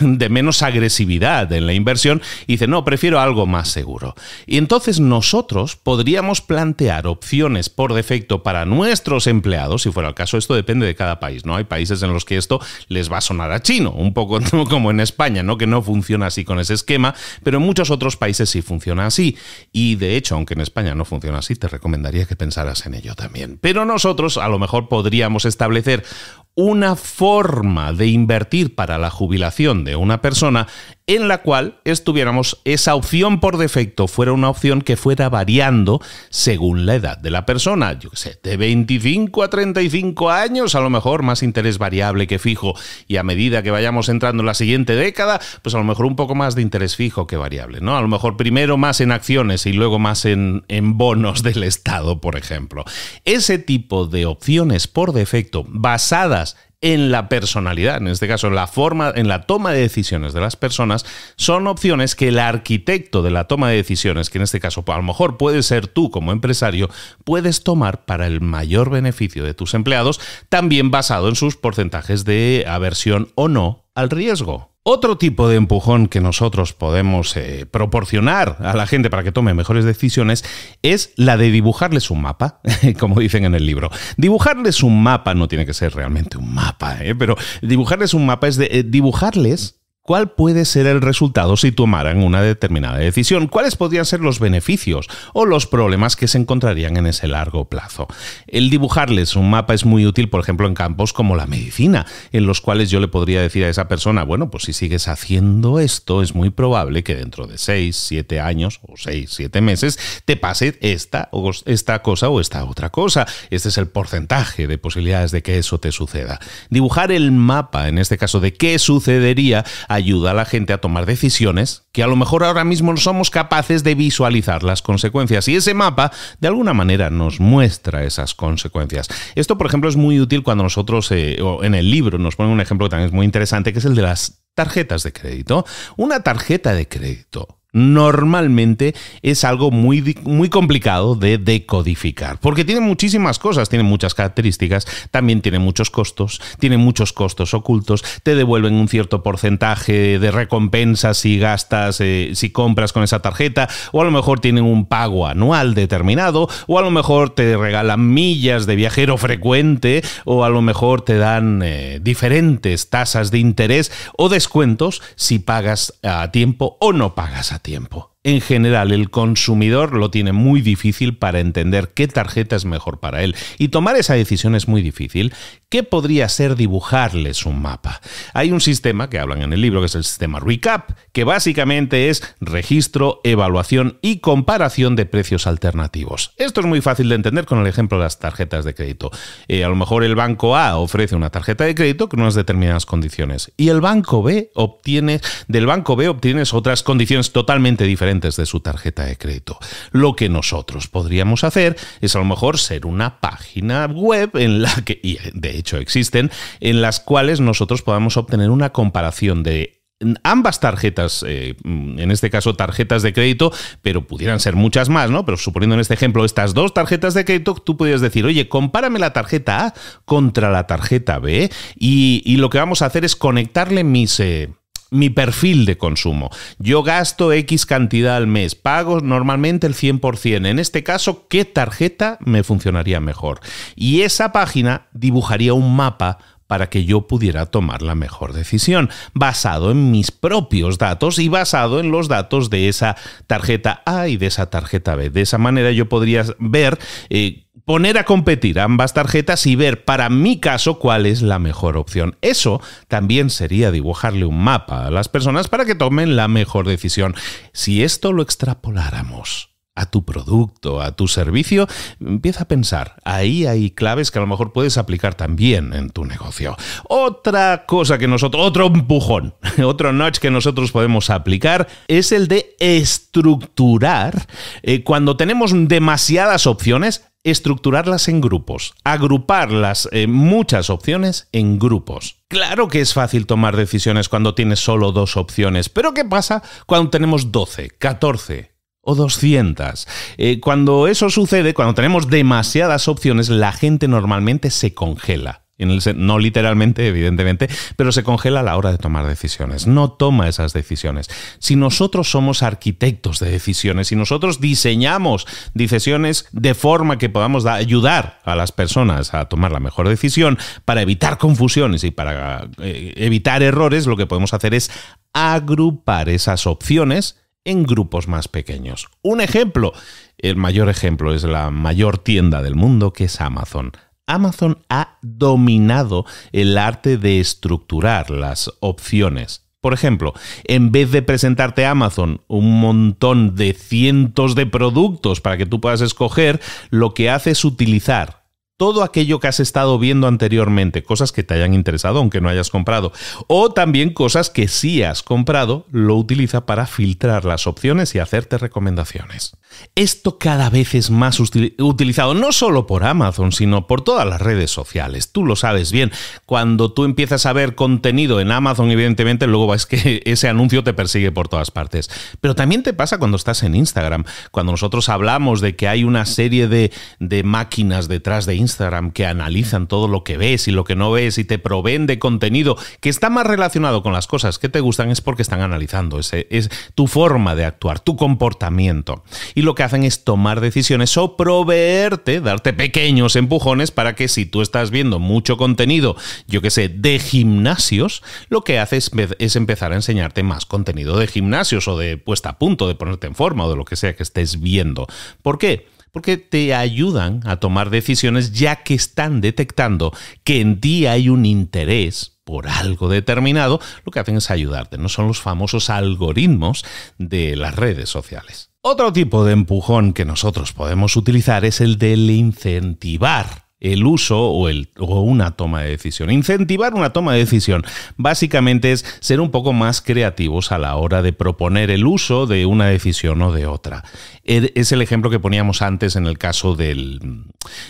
de menos agresividad en la inversión y dice, no, prefiero algo más seguro. Y entonces nosotros podríamos plantear opciones por defecto para nuestros empleados, si fuera el caso, esto depende de cada país, ¿no? Hay países en los que esto les va a sonar a chino, un poco como en España, ¿no? Que no funciona así con ese esquema, pero en muchos otros países sí funciona así. Y de hecho, aunque en España no funciona así, te recomendaría que pensaras en ello también. Pero nosotros a lo mejor podríamos establecer una forma de invertir para la jubilación de una persona en la cual estuviéramos esa opción por defecto fuera una opción que fuera variando según la edad de la persona, yo qué sé, de 25 a 35 años, a lo mejor más interés variable que fijo y a medida que vayamos entrando en la siguiente década, pues a lo mejor un poco más de interés fijo que variable, ¿no? A lo mejor primero más en acciones y luego más en, en bonos del Estado, por ejemplo. Ese tipo de opciones por defecto basadas en la personalidad, en este caso en la forma, en la toma de decisiones de las personas, son opciones que el arquitecto de la toma de decisiones, que en este caso pues, a lo mejor puede ser tú como empresario, puedes tomar para el mayor beneficio de tus empleados, también basado en sus porcentajes de aversión o no al riesgo. Otro tipo de empujón que nosotros podemos eh, proporcionar a la gente para que tome mejores decisiones es la de dibujarles un mapa, como dicen en el libro. Dibujarles un mapa no tiene que ser realmente un mapa, ¿eh? pero dibujarles un mapa es de eh, dibujarles cuál puede ser el resultado si tomaran una determinada decisión, cuáles podrían ser los beneficios o los problemas que se encontrarían en ese largo plazo. El dibujarles un mapa es muy útil, por ejemplo, en campos como la medicina, en los cuales yo le podría decir a esa persona, bueno, pues si sigues haciendo esto, es muy probable que dentro de 6, 7 años o 6, 7 meses te pase esta, o esta cosa o esta otra cosa. Este es el porcentaje de posibilidades de que eso te suceda. Dibujar el mapa, en este caso, de qué sucedería, ayuda a la gente a tomar decisiones que a lo mejor ahora mismo no somos capaces de visualizar las consecuencias y ese mapa de alguna manera nos muestra esas consecuencias. Esto, por ejemplo, es muy útil cuando nosotros, eh, o en el libro, nos ponen un ejemplo que también es muy interesante, que es el de las tarjetas de crédito. Una tarjeta de crédito normalmente es algo muy, muy complicado de decodificar, porque tiene muchísimas cosas, tiene muchas características, también tiene muchos costos, tiene muchos costos ocultos, te devuelven un cierto porcentaje de recompensas si gastas, eh, si compras con esa tarjeta, o a lo mejor tienen un pago anual determinado, o a lo mejor te regalan millas de viajero frecuente, o a lo mejor te dan eh, diferentes tasas de interés o descuentos si pagas a tiempo o no pagas a tiempo. En general, el consumidor lo tiene muy difícil para entender qué tarjeta es mejor para él. Y tomar esa decisión es muy difícil. ¿Qué podría ser dibujarles un mapa? Hay un sistema que hablan en el libro, que es el sistema RECAP, que básicamente es registro, evaluación y comparación de precios alternativos. Esto es muy fácil de entender con el ejemplo de las tarjetas de crédito. Eh, a lo mejor el banco A ofrece una tarjeta de crédito con unas determinadas condiciones y el banco B obtiene, del banco B obtienes otras condiciones totalmente diferentes de su tarjeta de crédito. Lo que nosotros podríamos hacer es a lo mejor ser una página web en la que, y de hecho existen, en las cuales nosotros podamos obtener una comparación de ambas tarjetas, eh, mm, en este caso tarjetas de crédito, pero pudieran ser muchas más, ¿no? Pero suponiendo en este ejemplo estas dos tarjetas de crédito, tú podrías decir, oye, compárame la tarjeta A contra la tarjeta B y, lo que vamos a hacer es conectarle mis... Eh, mi perfil de consumo. Yo gasto X cantidad al mes, pago normalmente el 100%. En este caso, ¿qué tarjeta me funcionaría mejor? Y esa página dibujaría un mapa para que yo pudiera tomar la mejor decisión, basado en mis propios datos y basado en los datos de esa tarjeta A y de esa tarjeta B. De esa manera yo podría ver... Eh, poner a competir ambas tarjetas y ver para mi caso cuál es la mejor opción. Eso también sería dibujarle un mapa a las personas para que tomen la mejor decisión. Si esto lo extrapoláramos a tu producto, a tu servicio, empieza a pensar. Ahí hay claves que a lo mejor puedes aplicar también en tu negocio. Otra cosa que nosotros, otro empujón, otro notch que nosotros podemos aplicar es el de estructurar. Eh, cuando tenemos demasiadas opciones, estructurarlas en grupos, agruparlas eh, muchas opciones en grupos. Claro que es fácil tomar decisiones cuando tienes solo dos opciones, pero ¿qué pasa cuando tenemos 12, 14, o 200. Eh, cuando eso sucede, cuando tenemos demasiadas opciones, la gente normalmente se congela. no literalmente, evidentemente, pero se congela a la hora de tomar decisiones. No toma esas decisiones. Si nosotros somos arquitectos de decisiones, si nosotros diseñamos decisiones de forma que podamos ayudar a las personas a tomar la mejor decisión para evitar confusiones y para eh, evitar errores, lo que podemos hacer es agrupar esas opciones en grupos más pequeños. Un ejemplo, el mayor ejemplo es la mayor tienda del mundo que es Amazon. Amazon ha dominado el arte de estructurar las opciones. Por ejemplo, en vez de presentarte a Amazon un montón de cientos de productos para que tú puedas escoger, lo que hace es utilizar todo aquello que has estado viendo anteriormente, cosas que te hayan interesado aunque no hayas comprado, o también cosas que sí has comprado, lo utiliza para filtrar las opciones y hacerte recomendaciones. Esto cada vez es más utilizado, no solo por Amazon, sino por todas las redes sociales. Tú lo sabes bien. Cuando tú empiezas a ver contenido en Amazon, evidentemente, luego es que ese anuncio te persigue por todas partes. Pero también te pasa cuando estás en Instagram. Cuando nosotros hablamos de que hay una serie de, máquinas detrás de Instagram que analizan todo lo que ves y lo que no ves y te proveen de contenido que está más relacionado con las cosas que te gustan, es porque están analizando ese, es tu forma de actuar, tu comportamiento y lo que hacen es tomar decisiones o proveerte, darte pequeños empujones para que si tú estás viendo mucho contenido, yo que sé, de gimnasios, lo que haces es empezar a enseñarte más contenido de gimnasios o de puesta a punto, de ponerte en forma o de lo que sea que estés viendo. ¿Por qué? porque te ayudan a tomar decisiones ya que están detectando que en ti hay un interés por algo determinado, lo que hacen es ayudarte, no son los famosos algoritmos de las redes sociales. Otro tipo de empujón que nosotros podemos utilizar es el del incentivar el uso o, el, o una toma de decisión. Incentivar una toma de decisión básicamente es ser un poco más creativos a la hora de proponer el uso de una decisión o de otra. Es el ejemplo que poníamos antes en el caso del,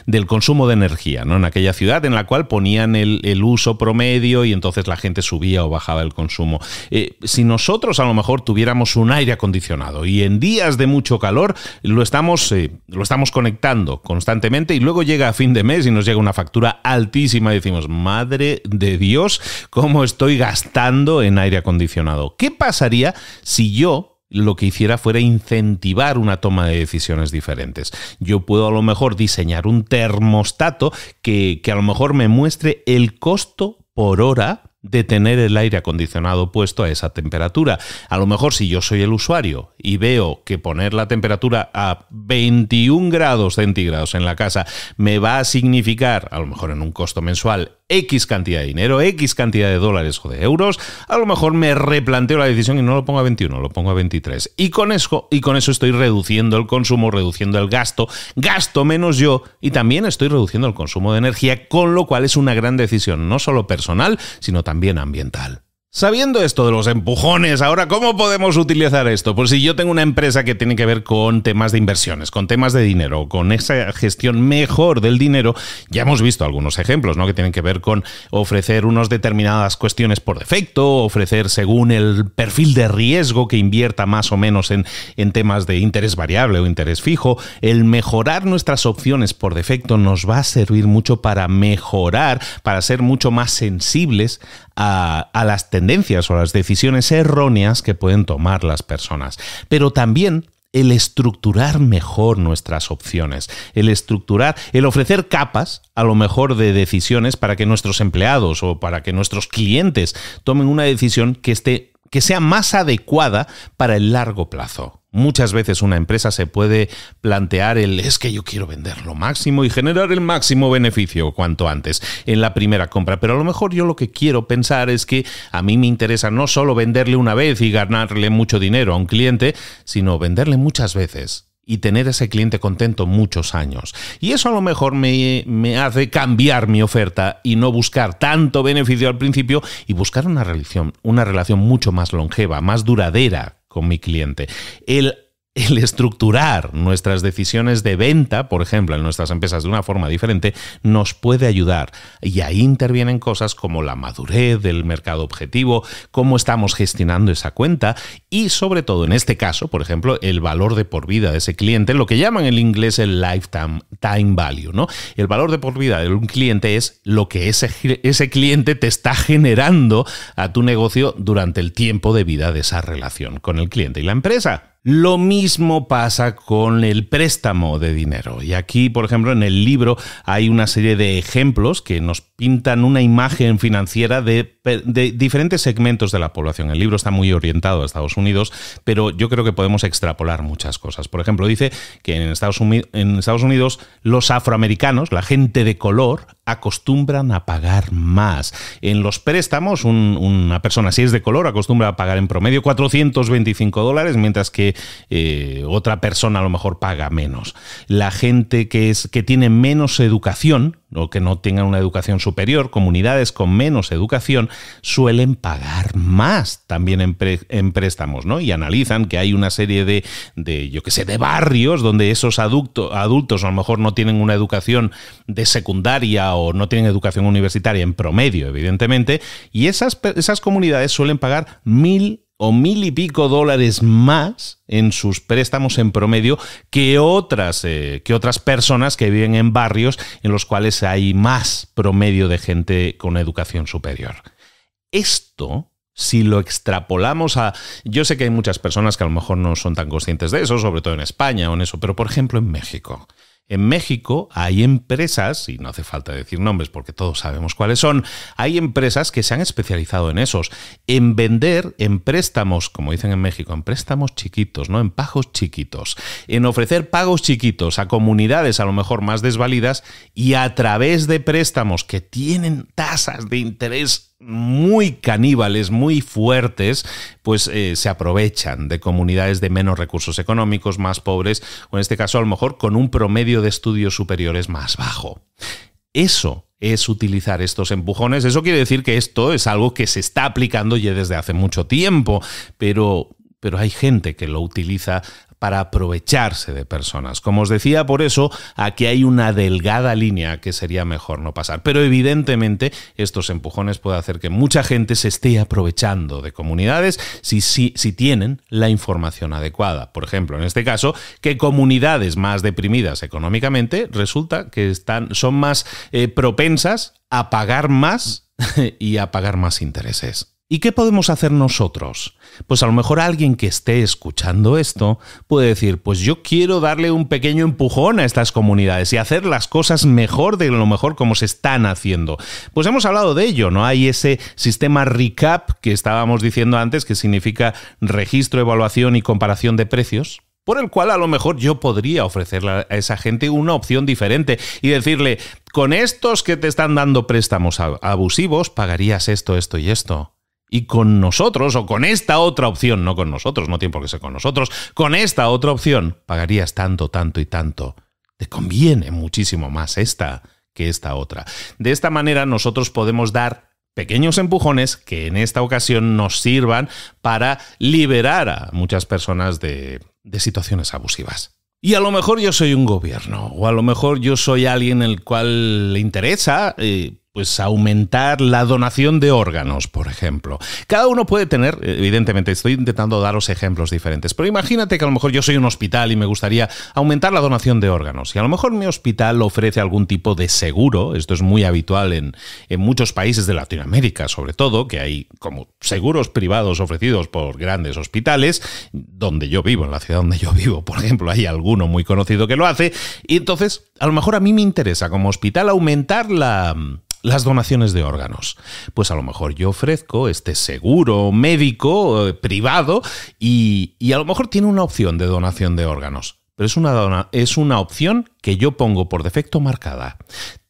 del consumo de energía, ¿no? en aquella ciudad en la cual ponían el, uso promedio y entonces la gente subía o bajaba el consumo. Eh, si nosotros a lo mejor tuviéramos un aire acondicionado y en días de mucho calor lo estamos, eh, lo estamos conectando constantemente y luego llega a fin de mes y nos llega una factura altísima y decimos, madre de Dios, ¿cómo estoy gastando en aire acondicionado? ¿Qué pasaría si yo lo que hiciera fuera incentivar una toma de decisiones diferentes. Yo puedo a lo mejor diseñar un termostato que, que a lo mejor me muestre el costo por hora de tener el aire acondicionado puesto a esa temperatura. A lo mejor si yo soy el usuario y veo que poner la temperatura a 21 grados centígrados en la casa me va a significar, a lo mejor en un costo mensual, X cantidad de dinero, X cantidad de dólares o de euros, a lo mejor me replanteo la decisión y no lo pongo a 21, lo pongo a 23. Y con eso, y con eso estoy reduciendo el consumo, reduciendo el gasto, gasto menos yo y también estoy reduciendo el consumo de energía, con lo cual es una gran decisión, no solo personal, sino también ambiental. Sabiendo esto de los empujones, ahora, ¿cómo podemos utilizar esto? Pues si yo tengo una empresa que tiene que ver con temas de inversiones, con temas de dinero, con esa gestión mejor del dinero, ya hemos visto algunos ejemplos, ¿no? Que tienen que ver con ofrecer unas determinadas cuestiones por defecto, ofrecer según el perfil de riesgo que invierta más o menos en, en temas de interés variable o interés fijo. El mejorar nuestras opciones por defecto nos va a servir mucho para mejorar, para ser mucho más sensibles a, las tendencias o las decisiones erróneas que pueden tomar las personas. Pero también el estructurar mejor nuestras opciones, el estructurar, el ofrecer capas a lo mejor de decisiones para que nuestros empleados o para que nuestros clientes tomen una decisión que esté que sea más adecuada para el largo plazo. Muchas veces una empresa se puede plantear el es que yo quiero vender lo máximo y generar el máximo beneficio cuanto antes en la primera compra, pero a lo mejor yo lo que quiero pensar es que a mí me interesa no solo venderle una vez y ganarle mucho dinero a un cliente, sino venderle muchas veces y tener ese cliente contento muchos años. Y eso a lo mejor me, hace cambiar mi oferta y no buscar tanto beneficio al principio y buscar una relación, una relación mucho más longeva, más duradera con mi cliente. El el estructurar nuestras decisiones de venta, por ejemplo, en nuestras empresas de una forma diferente, nos puede ayudar. Y ahí intervienen cosas como la madurez del mercado objetivo, cómo estamos gestionando esa cuenta y sobre todo en este caso, por ejemplo, el valor de por vida de ese cliente, lo que llaman en inglés el lifetime time value, ¿no? El valor de por vida de un cliente es lo que ese, ese cliente te está generando a tu negocio durante el tiempo de vida de esa relación con el cliente y la empresa. Lo mismo pasa con el préstamo de dinero. Y aquí, por ejemplo, en el libro hay una serie de ejemplos que nos pintan una imagen financiera de, diferentes segmentos de la población. El libro está muy orientado a Estados Unidos, pero yo creo que podemos extrapolar muchas cosas. Por ejemplo, dice que en Estados, Unidos, en Estados Unidos los afroamericanos, la gente de color, acostumbran a pagar más. En los préstamos, una persona, si es de color, acostumbra a pagar en promedio 425 dólares, mientras que eh, otra persona a lo mejor paga menos. La gente que, es, que tiene menos educación, o que no tenga una educación superior, comunidades con menos educación, suelen pagar más también en, préstamos, ¿no? Y analizan que hay una serie de, de yo qué sé, de barrios donde esos adultos a lo mejor no tienen una educación de secundaria o no tienen educación universitaria en promedio, evidentemente, y esas, esas comunidades suelen pagar mil o mil y pico dólares más en sus préstamos en promedio que otras, eh, que otras personas que viven en barrios en los cuales hay más promedio de gente con educación superior. Esto, si lo extrapolamos a... Yo sé que hay muchas personas que a lo mejor no son tan conscientes de eso, sobre todo en España o en eso, pero por ejemplo en México. En México hay empresas, y no hace falta decir nombres porque todos sabemos cuáles son, hay empresas que se han especializado en esos, en vender en préstamos, como dicen en México, en préstamos chiquitos, ¿no? En pagos chiquitos, en ofrecer pagos chiquitos a comunidades a lo mejor más desvalidas y a través de préstamos que tienen tasas de interés muy caníbales, muy fuertes, pues eh, se aprovechan de comunidades de menos recursos económicos, más pobres, o en este caso a lo mejor con un promedio de estudios superiores más bajo. Eso es utilizar estos empujones. Eso quiere decir que esto es algo que se está aplicando ya desde hace mucho tiempo, pero pero hay gente que lo utiliza para aprovecharse de personas. Como os decía, por eso aquí hay una delgada línea que sería mejor no pasar. Pero evidentemente estos empujones pueden hacer que mucha gente se esté aprovechando de comunidades si, tienen la información adecuada. Por ejemplo, en este caso, que comunidades más deprimidas económicamente resulta que están, son más eh, propensas a pagar más y a pagar más intereses. ¿Y qué podemos hacer nosotros? Pues a lo mejor alguien que esté escuchando esto puede decir, pues yo quiero darle un pequeño empujón a estas comunidades y hacer las cosas mejor de lo mejor como se están haciendo. Pues hemos hablado de ello, ¿no? Hay ese sistema RECAP que estábamos diciendo antes, que significa registro, evaluación y comparación de precios por el cual a lo mejor yo podría ofrecerle a esa gente una opción diferente y decirle, con estos que te están dando préstamos abusivos, pagarías esto, esto y esto y con nosotros, o con esta otra opción, no con nosotros, no tiene por qué ser con nosotros, con esta otra opción pagarías tanto, tanto y tanto. Te conviene muchísimo más esta que esta otra. De esta manera nosotros podemos dar pequeños empujones que en esta ocasión nos sirvan para liberar a muchas personas de, situaciones abusivas. Y a lo mejor yo soy un gobierno, o a lo mejor yo soy alguien el cual le interesa eh, pues aumentar la donación de órganos, por ejemplo. Cada uno puede tener, evidentemente, estoy intentando daros ejemplos diferentes, pero imagínate que a lo mejor yo soy un hospital y me gustaría aumentar la donación de órganos. Y a lo mejor mi hospital ofrece algún tipo de seguro, esto es muy habitual en, en muchos países de Latinoamérica, sobre todo, que hay como seguros privados ofrecidos por grandes hospitales, donde yo vivo, en la ciudad donde yo vivo, por ejemplo, hay alguno muy conocido que lo hace, y entonces a lo mejor a mí me interesa como hospital aumentar la las donaciones de órganos. Pues a lo mejor yo ofrezco este seguro médico eh, privado y, a lo mejor tiene una opción de donación de órganos pero es una, es una, opción que yo pongo por defecto marcada.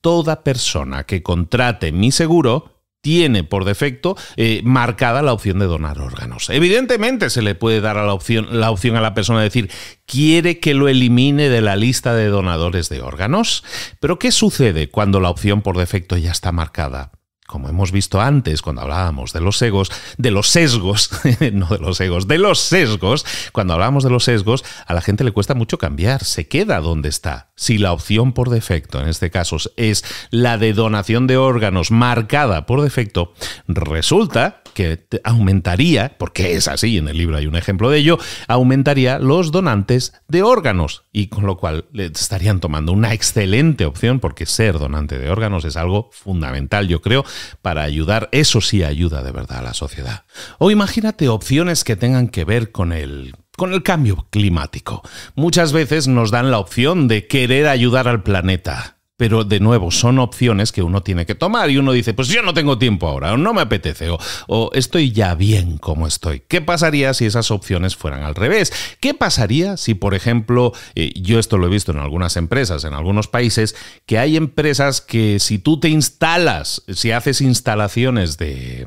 Toda persona que contrate mi seguro tiene por defecto eh, marcada la opción de donar órganos. Evidentemente se le puede dar a opción, la opción a la persona de decir, quiere que lo elimine de la lista de donadores de órganos, pero ¿qué sucede cuando la opción por defecto ya está marcada? como hemos visto antes cuando hablábamos de los egos, de los sesgos, no de los egos, de los sesgos, cuando hablábamos de los sesgos, a la gente le cuesta mucho cambiar, se queda donde está. Si la opción por defecto, en este caso, es la de donación de órganos marcada por defecto, resulta que aumentaría, porque es así, en el libro hay un ejemplo de ello, aumentaría los donantes de órganos y con lo cual estarían tomando una excelente opción porque ser donante de órganos es algo fundamental, yo creo, para ayudar, eso sí ayuda de verdad a la sociedad. O imagínate opciones que tengan que ver con el con el cambio climático. Muchas veces nos dan la opción de querer ayudar al planeta pero de nuevo, son opciones que uno tiene que tomar y uno dice, pues yo no tengo tiempo ahora, o no me apetece, o, estoy ya bien como estoy. ¿Qué pasaría si esas opciones fueran al revés? ¿Qué pasaría si, por ejemplo, eh, yo esto lo he visto en algunas empresas, en algunos países, que hay empresas que si tú te instalas, si haces instalaciones de,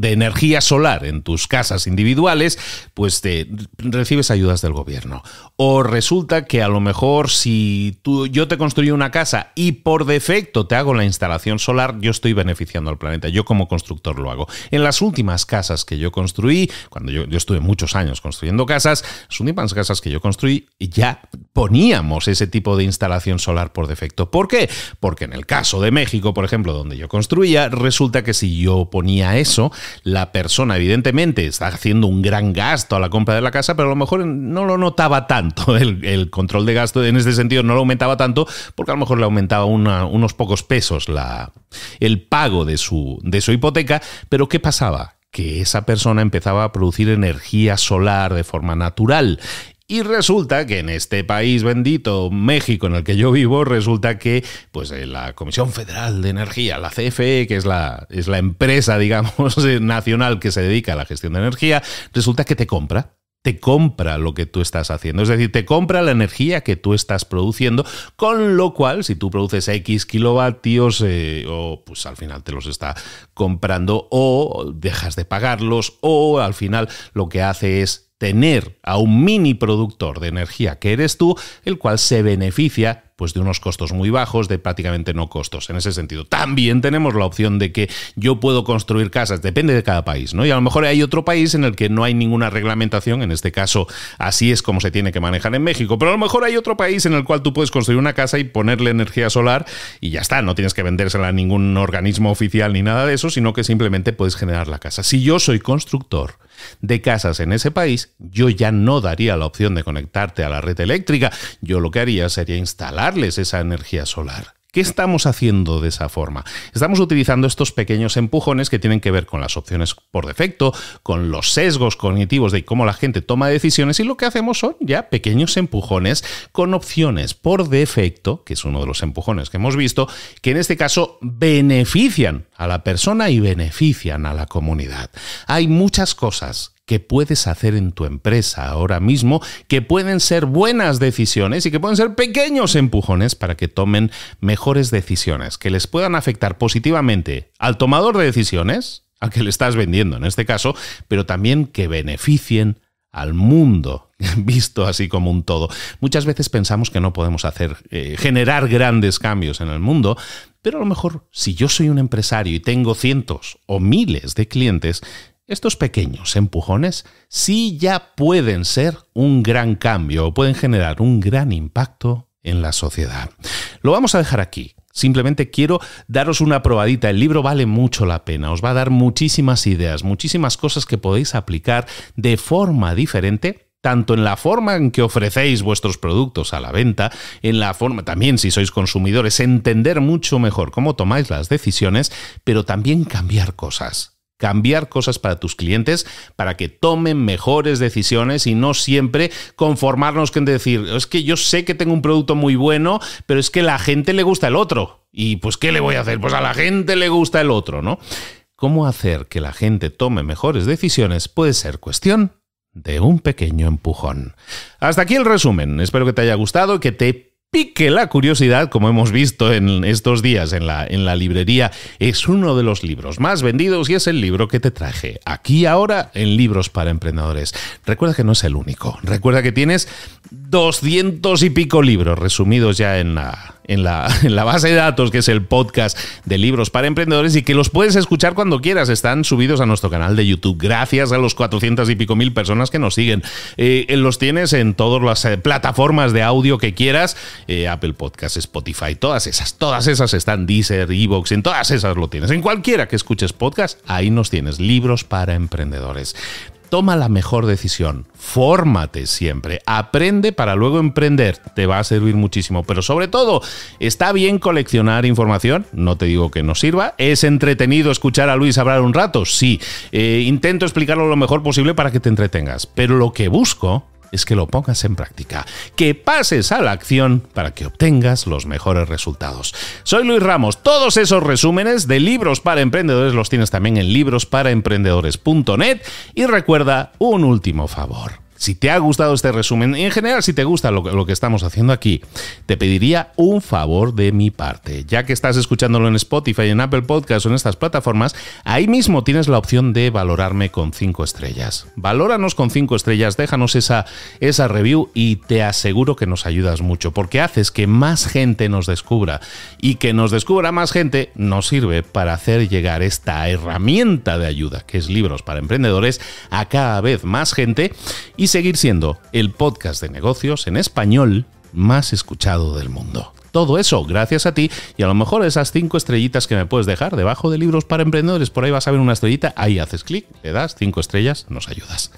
energía solar en tus casas individuales, pues te, recibes ayudas del gobierno. O resulta que a lo mejor si tú, yo te construyo una casa y por defecto te hago la instalación solar, yo estoy beneficiando al planeta. Yo como constructor lo hago. En las últimas casas que yo construí, cuando yo, yo estuve muchos años construyendo casas, las últimas casas que yo construí ya poníamos ese tipo de instalación solar por defecto. ¿Por qué? Porque en el caso de México, por ejemplo, donde yo construía, resulta que si yo ponía eso, la persona evidentemente está haciendo un gran gasto a la compra de la casa, pero a lo mejor no lo notaba tanto. El, el control de gasto en este sentido no lo aumentaba tanto porque a lo mejor le aumentaba unos pocos pesos la, el pago de su, de su hipoteca, pero ¿qué pasaba? que esa persona empezaba a producir energía solar de forma natural y resulta que en este país bendito, México, en el que yo vivo, resulta que pues, eh, la Comisión Federal de Energía, la CFE, que es la, es la empresa, digamos, nacional que se dedica a la gestión de energía, resulta que te compra te compra lo que tú estás haciendo, es decir, te compra la energía que tú estás produciendo, con lo cual, si tú produces X kilovatios, eh, o pues al final te los está comprando, o dejas de pagarlos, o al final lo que hace es tener a un mini productor de energía que eres tú, el cual se beneficia pues de unos costos muy bajos, de prácticamente no costos. En ese sentido, también tenemos la opción de que yo puedo construir casas, depende de cada país, ¿no? Y a lo mejor hay otro país en el que no hay ninguna reglamentación, en este caso así es como se tiene que manejar en México, pero a lo mejor hay otro país en el cual tú puedes construir una casa y ponerle energía solar y ya está, no tienes que vendérsela a ningún organismo oficial ni nada de eso, sino que simplemente puedes generar la casa. Si yo soy constructor, de casas en ese país, yo ya no daría la opción de conectarte a la red eléctrica. Yo lo que haría sería instalarles esa energía solar. ¿Qué estamos haciendo de esa forma? Estamos utilizando estos pequeños empujones que tienen que ver con las opciones por defecto, con los sesgos cognitivos de cómo la gente toma decisiones y lo que hacemos son ya pequeños empujones con opciones por defecto, que es uno de los empujones que hemos visto, que en este caso benefician a la persona y benefician a la comunidad. Hay muchas cosas que puedes hacer en tu empresa ahora mismo, que pueden ser buenas decisiones y que pueden ser pequeños empujones para que tomen mejores decisiones, que les puedan afectar positivamente al tomador de decisiones, al que le estás vendiendo en este caso, pero también que beneficien al mundo visto así como un todo. Muchas veces pensamos que no podemos hacer eh, generar grandes cambios en el mundo, pero a lo mejor si yo soy un empresario y tengo cientos o miles de clientes, estos pequeños empujones sí ya pueden ser un gran cambio o pueden generar un gran impacto en la sociedad. Lo vamos a dejar aquí. Simplemente quiero daros una probadita. El libro vale mucho la pena. Os va a dar muchísimas ideas, muchísimas cosas que podéis aplicar de forma diferente tanto en la forma en que ofrecéis vuestros productos a la venta, en la forma también si sois consumidores, entender mucho mejor cómo tomáis las decisiones, pero también cambiar cosas cambiar cosas para tus clientes para que tomen mejores decisiones y no siempre conformarnos con decir, es que yo sé que tengo un producto muy bueno, pero es que la gente le gusta el otro. Y pues, ¿qué le voy a hacer? Pues a la gente le gusta el otro, ¿no? Cómo hacer que la gente tome mejores decisiones puede ser cuestión de un pequeño empujón. Hasta aquí el resumen. Espero que te haya gustado, que te pique la curiosidad, como hemos visto en estos días en la, en la librería, es uno de los libros más vendidos y es el libro que te traje aquí ahora en Libros para Emprendedores. Recuerda que no es el único. Recuerda que tienes 200 y pico libros resumidos ya en la, en en la, base de datos, que es el podcast de libros para emprendedores, y que los puedes escuchar cuando quieras. Están subidos a nuestro canal de YouTube, gracias a los 400 y pico mil personas que nos siguen. Eh, eh, los tienes en todas las eh, plataformas de audio que quieras eh, Apple Podcasts, Spotify, todas esas, todas esas están Deezer, Evox, en todas esas lo tienes. En cualquiera que escuches podcast, ahí nos tienes libros para emprendedores toma la mejor decisión. Fórmate siempre. Aprende para luego emprender. Te va a servir muchísimo. Pero sobre todo, está bien coleccionar información. No te digo que no sirva. ¿Es entretenido escuchar a Luis hablar un rato? Sí. Eh, intento explicarlo lo mejor posible para que te entretengas. Pero lo que busco es que lo pongas en práctica, que pases a la acción para que obtengas los mejores resultados. Soy Luis Ramos, todos esos resúmenes de libros para emprendedores los tienes también en librosparaemprendedores.net y recuerda un último favor. Si te ha gustado este resumen y en general si te gusta lo, que estamos haciendo aquí, te pediría un favor de mi parte. Ya que estás escuchándolo en Spotify, en Apple Podcasts o en estas plataformas, ahí mismo tienes la opción de valorarme con cinco estrellas. Valóranos con cinco estrellas, déjanos esa, esa review y te aseguro que nos ayudas mucho porque haces que más gente nos descubra y que nos descubra más gente nos sirve para hacer llegar esta herramienta de ayuda que es libros para emprendedores a cada vez más gente y seguir siendo el podcast de negocios en español más escuchado del mundo. Todo eso gracias a ti y a lo mejor esas cinco estrellitas que me puedes dejar debajo de libros para emprendedores, por ahí vas a ver una estrellita, ahí haces clic, le das cinco estrellas, nos ayudas.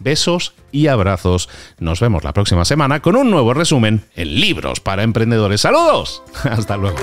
Besos y abrazos. Nos vemos la próxima semana con un nuevo resumen en Libros para Emprendedores. Saludos. Hasta luego.